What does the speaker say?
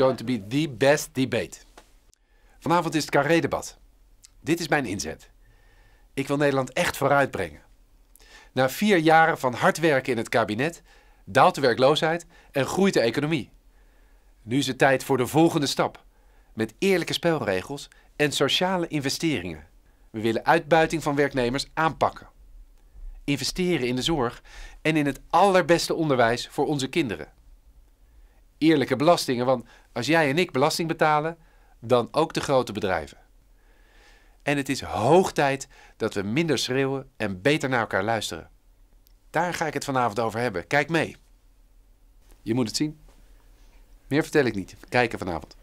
going to be the best debate. Vanavond is het carré-debat. Dit is mijn inzet. Ik wil Nederland echt vooruit brengen. Na vier jaren van hard werken in het kabinet daalt de werkloosheid en groeit de economie. Nu is het tijd voor de volgende stap. Met eerlijke spelregels en sociale investeringen. We willen uitbuiting van werknemers aanpakken. Investeren in de zorg en in het allerbeste onderwijs voor onze kinderen eerlijke belastingen. Want als jij en ik belasting betalen, dan ook de grote bedrijven. En het is hoog tijd dat we minder schreeuwen en beter naar elkaar luisteren. Daar ga ik het vanavond over hebben. Kijk mee. Je moet het zien. Meer vertel ik niet. Kijken vanavond.